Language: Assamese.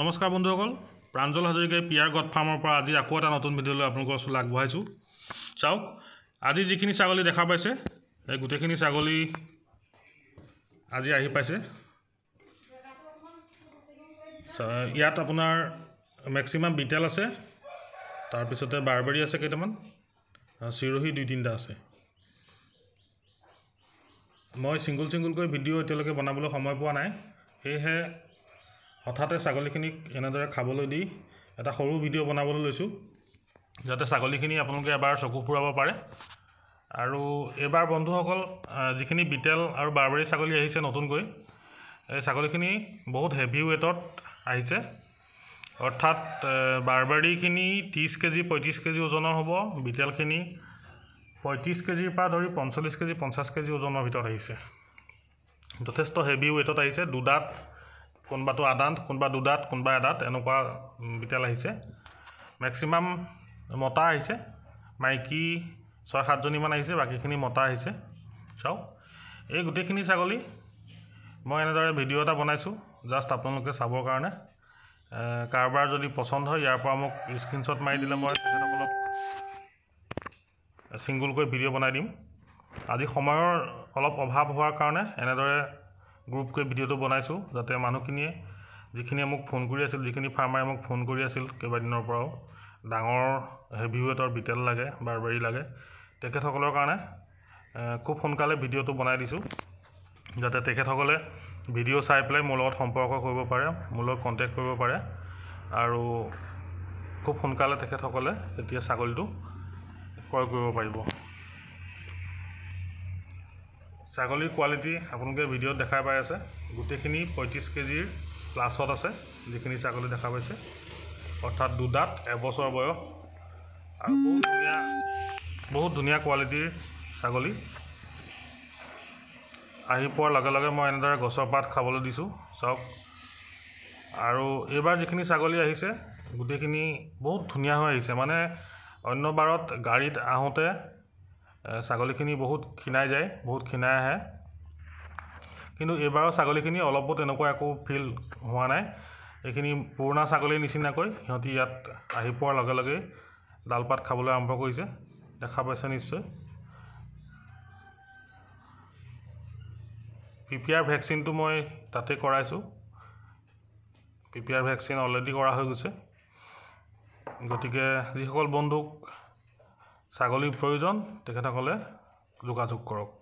নমস্কাৰ বন্ধুসকল প্ৰাঞ্জল হাজৰিকাই পি আৰ গড ফাৰ্মৰ পৰা আজি আকৌ এটা নতুন ভিডিঅ'লৈ আপোনালোকৰ ওচৰত আগবঢ়াইছোঁ চাওক আজি যিখিনি ছাগলী দেখা পাইছে এই গোটেইখিনি ছাগলী আজি আহি পাইছে ইয়াত আপোনাৰ মেক্সিমাম বিটেল আছে তাৰপিছতে বাৰবেৰী আছে কেইটামান চিৰহি দুই তিনিটা আছে মই ছিংগল ছিংগুলকৈ ভিডিঅ' এতিয়ালৈকে বনাবলৈ সময় পোৱা নাই সেয়েহে হঠাতে ছাগলীখিনিক এনেদৰে খাবলৈ দি এটা সৰু ভিডিঅ' বনাবলৈ লৈছোঁ যাতে ছাগলীখিনি আপোনালোকে এবাৰ চকু ফুৰাব পাৰে আৰু এইবাৰ বন্ধুসকল যিখিনি বিটেল আৰু বাৰবাৰী ছাগলী আহিছে নতুনকৈ এই ছাগলীখিনি বহুত হেভি ৱেটত আহিছে অৰ্থাৎ বাৰবাৰীখিনি ত্ৰিছ কেজি পঁয়ত্ৰিছ কেজি ওজনৰ হ'ব বিটেলখিনি পঁয়ত্ৰিছ কেজিৰ পৰা ধৰি পঞ্চল্লিছ কেজি পঞ্চাছ কেজি ওজনৰ ভিতৰত আহিছে যথেষ্ট হেভি ৱেটত আহিছে দুদাঁত কোনোবাটো আধা কোনোবা দুদাঁত কোনোবা এদাঁত এনেকুৱা বিটেল আহিছে মেক্সিমাম মতা আহিছে মাইকী ছয় সাতজনীমান আহিছে বাকীখিনি মতা আহিছে চাওক এই গোটেইখিনি ছাগলী মই এনেদৰে ভিডিঅ' এটা বনাইছোঁ জাষ্ট আপোনালোকে চাবৰ কাৰণে কাৰোবাৰ যদি পচন্দ হয় ইয়াৰ পৰা মোক স্ক্ৰীণশ্বট মাৰি দিলে মই তেখেতসকলক ছিংগুলকৈ ভিডিঅ' বনাই দিম আজি সময়ৰ অলপ অভাৱ হোৱাৰ কাৰণে এনেদৰে গ্ৰুপকৈ ভিডিঅ'টো বনাইছোঁ যাতে মানুহখিনিয়ে যিখিনিয়ে মোক ফোন কৰি আছিল যিখিনি ফাৰ্মাৰে মোক ফোন কৰি আছিল কেইবাদিনৰ পৰাও ডাঙৰ হেভি ৱেটৰ বিটেল লাগে বাৰবাৰী লাগে তেখেতসকলৰ কাৰণে খুব সোনকালে ভিডিঅ'টো বনাই দিছোঁ যাতে তেখেতসকলে ভিডিঅ' চাই পেলাই মোৰ লগত সম্পৰ্ক কৰিব পাৰে মোৰ লগত কণ্টেক্ট কৰিব পাৰে আৰু খুব সোনকালে তেখেতসকলে তেতিয়া ছাগলীটো ক্ৰয় কৰিব পাৰিব ছাগলীৰ কোৱালিটি আপোনালোকে ভিডিঅ'ত দেখা পাই আছে গোটেইখিনি পঁয়ত্ৰিছ কেজিৰ প্লাছত আছে যিখিনি ছাগলী দেখা পাইছে অৰ্থাৎ দুদাঁত এবছৰ বয়স আৰু বহুত ধুনীয়া বহুত ধুনীয়া কোৱালিটিৰ ছাগলী আহি পোৱাৰ লগে লগে মই এনেদৰে গছৰ পাত খাবলৈ দিছোঁ চাওক আৰু এইবাৰ যিখিনি ছাগলী আহিছে গোটেইখিনি বহুত ধুনীয়া হৈ আহিছে মানে অন্যবাৰত গাড়ীত আহোঁতে ছাগলীখিনি বহুত ক্ষীণাই যায় বহুত ক্ষীণাই আহে কিন্তু এইবাৰৰ ছাগলীখিনি অলপো তেনেকুৱা একো ফিল হোৱা নাই এইখিনি পুৰণা ছাগলীৰ নিচিনাকৈ সিহঁতি ইয়াত আহি পোৱাৰ লগে লগেই ডালপাত খাবলৈ আৰম্ভ কৰিছে দেখা পাইছে নিশ্চয় পি পি আৰ ভেকচিনটো মই তাতে কৰাইছোঁ P P R vaccine already কৰা হৈ গৈছে গতিকে যিসকল বন্ধুক ছাগলীৰ প্ৰয়োজন তেখেতসকলে যোগাযোগ কৰক